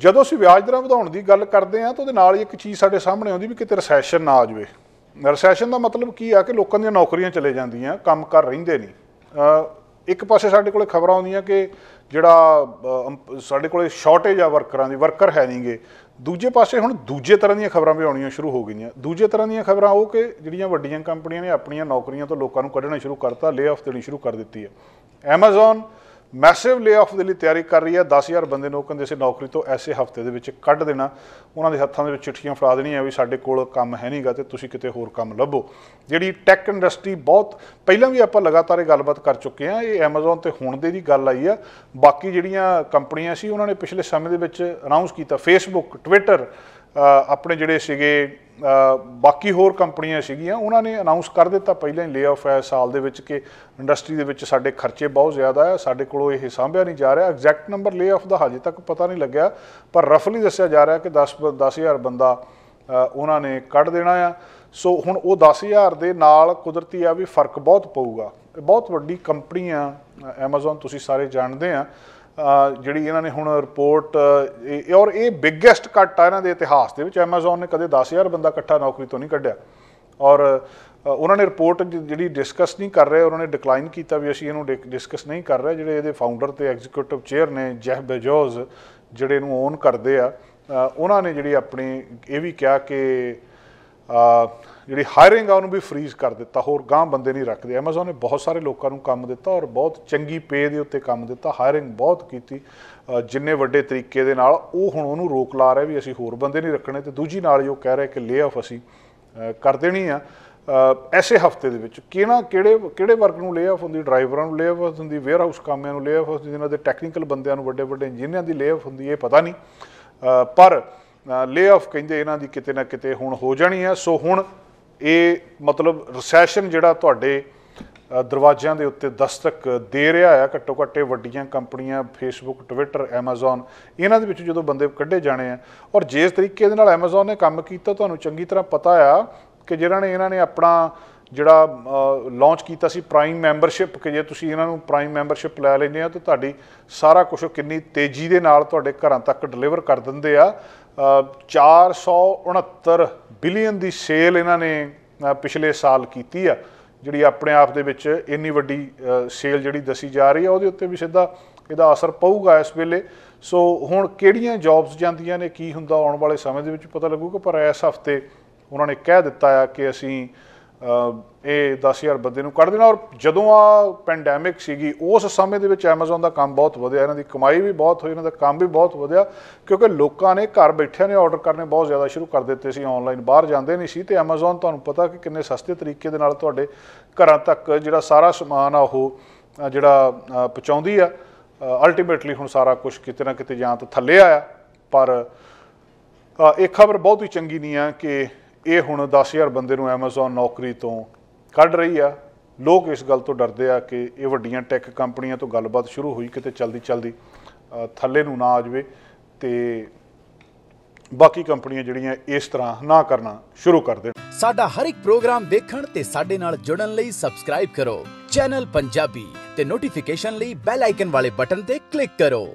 ਜਦੋਂ ਅਸੀਂ ਵਿਆਜ ਦਰਾਂ ਵਧਾਉਣ ਦੀ ਗੱਲ ਕਰਦੇ ਆਂ ਤਾਂ ਉਹਦੇ ਨਾਲ ਇੱਕ ਚੀਜ਼ ਸਾਡੇ ਸਾਹਮਣੇ ਆਉਂਦੀ ਵੀ ਕਿਤੇ ਰੈਸੈਸ਼ਨ ਨਾ ਆ ਜਾਵੇ ਰੈਸੈਸ਼ਨ ਦਾ ਮਤਲਬ ਕੀ ਆ ਕਿ ਲੋਕਾਂ ਦੀਆਂ ਨੌਕਰੀਆਂ ਚਲੇ ਜਾਂਦੀਆਂ ਕੰਮ ਕਰ ਰਹਿੰਦੇ ਨਹੀਂ ਇੱਕ ਪਾਸੇ ਸਾਡੇ ਕੋਲੇ ਖਬਰਾਂ ਆਉਂਦੀਆਂ ਕਿ ਜਿਹੜਾ ਸਾਡੇ ਕੋਲੇ ਸ਼ਾਰਟੇਜ ਆ ਵਰਕਰਾਂ ਦੀ ਵਰਕਰ ਹੈ ਨਹੀਂਗੇ ਦੂਜੇ ਪਾਸੇ ਹੁਣ ਦੂਜੇ ਤਰ੍ਹਾਂ ਦੀਆਂ ਖਬਰਾਂ ਵੀ ਆਉਣੀਆਂ ਸ਼ੁਰੂ ਹੋ ਗਈਆਂ ਦੂਜੇ ਤਰ੍ਹਾਂ ਦੀਆਂ ਖਬਰਾਂ ਉਹ ਕਿ ਜਿਹੜੀਆਂ ਵੱਡੀਆਂ ਕੰਪਨੀਆਂ ਨੇ ਆਪਣੀਆਂ ਨੌਕਰੀਆਂ ਤੋਂ ਲੋਕਾਂ ਨੂੰ ਕੱਢਣਾ ਸ਼ੁਰੂ ਕਰਤਾ ਲੇ ਆਫ ਦੇਣੀ ਸ਼ੁਰੂ ਕਰ ਦਿੱਤੀ ਹੈ ਐਮਾਜ਼ਨ ਮੈਸਿਵ ਲੇਆਫ ਦੇ ਲਈ ਤਿਆਰੀ ਕਰ ਰਹੀ ਹੈ 10000 ਬੰਦੇ ਨੂੰ ਕਹਿੰਦੇ ਸੀ ਨੌਕਰੀ ਤੋਂ ਐਸੇ ਹਫਤੇ ਦੇ ਵਿੱਚ ਕੱਢ ਦੇਣਾ ਉਹਨਾਂ ਦੇ ਹੱਥਾਂ ਦੇ ਵਿੱਚ ਚਿੱਠੀਆਂ ਫੜਾ ਦੇਣੀਆਂ ਵੀ ਸਾਡੇ ਕੋਲ ਕੰਮ ਹੈ ਨਹੀਂਗਾ ਤੇ ਤੁਸੀਂ ਕਿਤੇ ਹੋਰ ਕੰਮ ਲੱਭੋ ਜਿਹੜੀ ਟੈਕ ਇੰਡਸਟਰੀ ਬਹੁਤ ਪਹਿਲਾਂ ਵੀ ਆਪਾਂ ਲਗਾਤਾਰ ਇਹ ਗੱਲਬਾਤ ਕਰ ਚੁੱਕੇ ਹਾਂ ਇਹ Amazon ਤੇ ਹੁਣ ਦੇ ਦੀ ਗੱਲ ਆਈ ਆ ਬਾਕੀ ਜਿਹੜੀਆਂ ਕੰਪਨੀਆਂ ਸੀ ਉਹਨਾਂ ਨੇ ਪਿਛਲੇ ਸਮੇਂ ਦੇ ਵਿੱਚ ਅਨਾਉਂਸ ਕੀਤਾ Facebook Twitter ਆਪਣੇ ਜਿਹੜੇ ਸੀਗੇ ਬਾਕੀ ਹੋਰ ਕੰਪਨੀਆਂ ਸੀਗੀਆਂ ਉਹਨਾਂ ਨੇ ਅਨਾਉਂਸ ਕਰ ਦਿੱਤਾ ਪਹਿਲਾਂ ਹੀ ਲੇਆਫ ਹੈ ਸਾਲ ਦੇ ਵਿੱਚ ਕਿ ਇੰਡਸਟਰੀ ਦੇ ਵਿੱਚ ਸਾਡੇ ਖਰਚੇ ਬਹੁਤ ਜ਼ਿਆਦਾ ਹੈ ਸਾਡੇ ਕੋਲੋਂ ਇਹ ਸਾਂਭਿਆ ਨਹੀਂ ਜਾ ਰਿਹਾ ਐਗਜ਼ੈਕਟ ਨੰਬਰ ਲੇਆਫ ਦਾ ਹਜੇ ਤੱਕ ਪਤਾ ਨਹੀਂ ਲੱਗਿਆ ਪਰ ਰਫਲੀ ਦੱਸਿਆ ਜਾ ਰਿਹਾ ਕਿ 10 10000 ਬੰਦਾ ਉਹਨਾਂ ਨੇ ਕੱਢ ਦੇਣਾ ਆ ਸੋ ਹੁਣ ਉਹ 10000 ਦੇ ਨਾਲ ਕੁਦਰਤੀ ਆ ਵੀ ਫਰਕ ਬਹੁਤ ਪਊਗਾ ਬਹੁਤ ਵੱਡੀ ਕੰਪਨੀ ਆ Amazon ਤੁਸੀਂ ਸਾਰੇ ਜਾਣਦੇ ਆ ਜਿਹੜੀ ਇਹਨਾਂ ਨੇ ਹੁਣ ਰਿਪੋਰਟ ਔਰ ਇਹ ਬਿਗੇਸਟ ਕੱਟ ਆ ਇਹਨਾਂ ਦੇ ਇਤਿਹਾਸ ਦੇ ਵਿੱਚ Amazon ਨੇ ਕਦੇ 10000 ਬੰਦਾ ਇਕੱਠਾ ਨੌਕਰੀ ਤੋਂ ਨਹੀਂ ਕੱਢਿਆ ਔਰ ਉਹਨਾਂ ਨੇ ਰਿਪੋਰਟ ਜਿਹੜੀ ਡਿਸਕਸ ਨਹੀਂ ਕਰ ਰਹੇ ਉਹਨਾਂ ਨੇ ਡਿਕਲਾਈਨ ਕੀਤਾ ਵੀ ਅਸੀਂ ਇਹਨੂੰ ਡਿਸਕਸ ਨਹੀਂ ਕਰ ਰਹੇ ਜਿਹੜੇ ਇਹਦੇ ਫਾਊਂਡਰ ਤੇ ਐਗਜ਼ੀਕਿਊਟਿਵ ਚੇਅਰ ਨੇ ਜੈਫ ਬੇਜੋਸ ਜਿਹੜੇ ਨੂੰ ਓਨ ਕਰਦੇ ਆ ਉਹਨਾਂ ਨੇ ਜਿਹੜੀ ਆਪਣੀ ਇਹ ਵੀ ਕਿਹਾ ਕਿ ਜਿਹੜੀ ਹਾਇਰਿੰਗ ਆ ਉਹਨੂੰ ਵੀ ਫ੍ਰੀਜ਼ ਕਰ ਦਿੱਤਾ ਹੋਰ ਗਾਂ ਬੰਦੇ ਨਹੀਂ ਰੱਖਦੇ Amazon ਨੇ ਬਹੁਤ ਸਾਰੇ ਲੋਕਾਂ ਨੂੰ ਕੰਮ ਦਿੱਤਾ ਔਰ ਬਹੁਤ ਚੰਗੀ ਪੇ ਦੇ ਉੱਤੇ ਕੰਮ ਦਿੱਤਾ ਹਾਇਰਿੰਗ ਬਹੁਤ ਕੀਤੀ ਜਿੰਨੇ ਵੱਡੇ ਤਰੀਕੇ ਦੇ ਨਾਲ ਉਹ ਹੁਣ ਉਹਨੂੰ ਰੋਕ ਲਾ ਰਿਹਾ ਵੀ ਅਸੀਂ ਹੋਰ ਬੰਦੇ ਨਹੀਂ ਰੱਖਣੇ ਤੇ ਦੂਜੀ ਨਾਲ ਜੋ ਕਹਿ ਰਿਹਾ ਕਿ ਲੇ ਆਫ ਅਸੀਂ ਕਰ ਦੇਣੀ ਆ ਐਸੇ ਹਫਤੇ ਦੇ ਵਿੱਚ ਕਿਹਨਾਂ ਕਿਹੜੇ ਕਿਹੜੇ ਵਰਗ ਨੂੰ ਲੇ ਆਫ ਹੁੰਦੀ ਡਰਾਈਵਰਾਂ ਨੂੰ ਲੇ ਆਫ ਹੁੰਦੀ ਵੇਅਰ ਹਾਊਸ ਕਾਮਿਆਂ ਨੂੰ ਲੇ ਆਫ ਹੁੰਦੀ ਜਿਨ੍ਹਾਂ ਦੇ ਟੈਕਨੀਕਲ ਬੰਦਿਆਂ ਨੂੰ ਵੱਡੇ ਵੱਡੇ ਇੰਜੀਨੀਅਰਾਂ ਦੀ ਲੇ ਆਫ ਹੁੰਦੀ ਇਹ ਪਤਾ ਨਹੀਂ ਪਰ ਲੇ ਆਫ ਕਹਿੰਦੇ ਇਹਨਾਂ ਦੀ ਕਿਤੇ ਨਾ ਕਿਤੇ ਹੁਣ ਹੋ ਜਾਣੀ ਆ ਸੋ ਹੁਣ ਇਹ ਮਤਲਬ ਰੈਸੈਸ਼ਨ ਜਿਹੜਾ ਤੁਹਾਡੇ ਦਰਵਾਜ਼ਿਆਂ ਦੇ ਉੱਤੇ ਦਸਤਕ ਦੇ ਰਿਹਾ ਹੈ ਘੱਟੋ ਘੱਟੇ ਵੱਡੀਆਂ ਕੰਪਨੀਆਂ ਫੇਸਬੁੱਕ ਟਵਿੱਟਰ ਐਮਾਜ਼ਨ ਇਹਨਾਂ ਦੇ ਵਿੱਚੋਂ ਜਦੋਂ ਬੰਦੇ ਕੱਢੇ ਜਾਣੇ ਆ ਔਰ ਜਿਸ ਤਰੀਕੇ ਦੇ ਨਾਲ ਐਮਾਜ਼ਨ ਨੇ ਕੰਮ ਕੀਤਾ ਤੁਹਾਨੂੰ ਚੰਗੀ ਤਰ੍ਹਾਂ ਪਤਾ ਆ ਕਿ ਜਿਹੜਾ ਨੇ ਇਹਨਾਂ ਨੇ ਆਪਣਾ ਜਿਹੜਾ ਲਾਂਚ ਕੀਤਾ ਸੀ ਪ੍ਰਾਈਮ ਮੈਂਬਰਸ਼ਿਪ ਕਿ ਜੇ ਤੁਸੀਂ ਇਹਨਾਂ ਨੂੰ ਪ੍ਰਾਈਮ ਮੈਂਬਰਸ਼ਿਪ ਲੈ ਲੈਂਦੇ ਆ ਤਾਂ ਤੁਹਾਡੀ ਸਾਰਾ ਕੁਝ ਕਿੰਨੀ ਤੇਜ਼ੀ ਦੇ ਨਾਲ ਤੁਹਾਡੇ ਘਰਾਂ ਤੱਕ ਡਿਲੀਵਰ ਕਰ ਦਿੰਦੇ ਆ 469 ਬਿਲੀਅਨ ਦੀ ਸੇਲ ਇਹਨਾਂ ਨੇ ਪਿਛਲੇ ਸਾਲ ਕੀਤੀ ਆ ਜਿਹੜੀ ਆਪਣੇ ਆਪ ਦੇ ਵਿੱਚ ਇੰਨੀ ਵੱਡੀ ਸੇਲ ਜਿਹੜੀ ਦੱਸੀ ਜਾ ਰਹੀ ਆ ਉਹਦੇ ਉੱਤੇ ਵੀ ਸਿੱਧਾ ਇਹਦਾ ਅਸਰ ਪਊਗਾ ਇਸ ਵੇਲੇ ਸੋ ਹੁਣ ਕਿਹੜੀਆਂ ਜੌਬਸ ਜਾਂਦੀਆਂ ਨੇ ਕੀ ਹੁੰਦਾ ਆਉਣ ਵਾਲੇ ਸਮੇਂ ਦੇ ਵਿੱਚ ਪਤਾ ਲੱਗੂਗਾ ਪਰ ਇਸ ਹਫਤੇ ਉਹਨਾਂ ਨੇ ਕਹਿ ਦਿੱਤਾ ਆ ਕਿ ਅਸੀਂ ਇਹ 10000 ਬੰਦੇ ਨੂੰ ਕੱਢ ਦੇਣਾ ਔਰ ਜਦੋਂ ਆ ਪੈਂਡੈਮਿਕ ਸੀਗੀ ਉਸ ਸਮੇਂ ਦੇ ਵਿੱਚ Amazon ਦਾ ਕੰਮ ਬਹੁਤ ਵਧਿਆ ਇਹਨਾਂ ਦੀ ਕਮਾਈ ਵੀ ਬਹੁਤ ਹੋਈ ਇਹਨਾਂ ਦਾ ਕੰਮ ਵੀ ਬਹੁਤ ਵਧਿਆ ਕਿਉਂਕਿ ਲੋਕਾਂ ਨੇ ਘਰ ਬੈਠਿਆਂ ਨੇ ਆਰਡਰ ਕਰਨੇ ਬਹੁਤ ਜ਼ਿਆਦਾ ਸ਼ੁਰੂ ਕਰ ਦਿੱਤੇ ਸੀ ਆਨਲਾਈਨ ਬਾਹਰ ਜਾਂਦੇ ਨਹੀਂ ਸੀ ਤੇ Amazon ਤੁਹਾਨੂੰ ਪਤਾ ਕਿ ਕਿੰਨੇ ਸਸਤੇ ਤਰੀਕੇ ਦੇ ਨਾਲ ਤੁਹਾਡੇ ਘਰਾਂ ਤੱਕ ਜਿਹੜਾ ਸਾਰਾ ਸਮਾਨ ਆ ਉਹ ਜਿਹੜਾ ਪਹੁੰਚਾਉਂਦੀ ਆ ਅਲਟੀਮੇਟਲੀ ਹੁਣ ਸਾਰਾ ਕੁਝ ਕਿਤੇ ਨਾ ਕਿਤੇ ਜਾਂ ਤਾਂ ਥੱਲੇ ਆਇਆ ਪਰ ਇਹ ਖਬਰ ਬਹੁਤ ਹੀ ਚੰਗੀ ਨਹੀਂ ਆ ਕਿ ਇਹ ਹੁਣ 10000 ਬੰਦੇ ਨੂੰ Amazon ਨੌਕਰੀ ਤੋਂ ਕੱਢ ਰਹੀ ਆ ਲੋਕ ਇਸ ਗੱਲ ਤੋਂ ਡਰਦੇ ਆ ਕਿ ਇਹ ਵੱਡੀਆਂ ਟੈਕ ਕੰਪਨੀਆਂ ਤੋਂ ਗੱਲਬਾਤ ਸ਼ੁਰੂ ਹੋਈ ਕਿਤੇ ਚਲਦੀ ਚਲਦੀ ਥੱਲੇ ਨੂੰ ਨਾ ਆ ਜਾਵੇ ਤੇ ਬਾਕੀ ਕੰਪਨੀਆਂ ਜਿਹੜੀਆਂ ਇਸ ਤਰ੍ਹਾਂ ਨਾ ਕਰਨਾ ਸ਼ੁਰੂ ਕਰ ਦੇਣ ਸਾਡਾ ਹਰ ਇੱਕ ਪ੍ਰੋਗਰਾਮ ਦੇਖਣ ਤੇ ਸਾਡੇ ਨਾਲ ਜੁੜਨ ਲਈ ਸਬਸਕ੍ਰਾਈਬ ਕਰੋ ਚੈਨਲ ਪੰਜਾਬੀ ਤੇ ਨੋਟੀਫਿਕੇਸ਼ਨ ਲਈ ਬੈਲ ਆਈਕਨ ਵਾਲੇ ਬਟਨ ਤੇ ਕਲਿੱਕ ਕਰੋ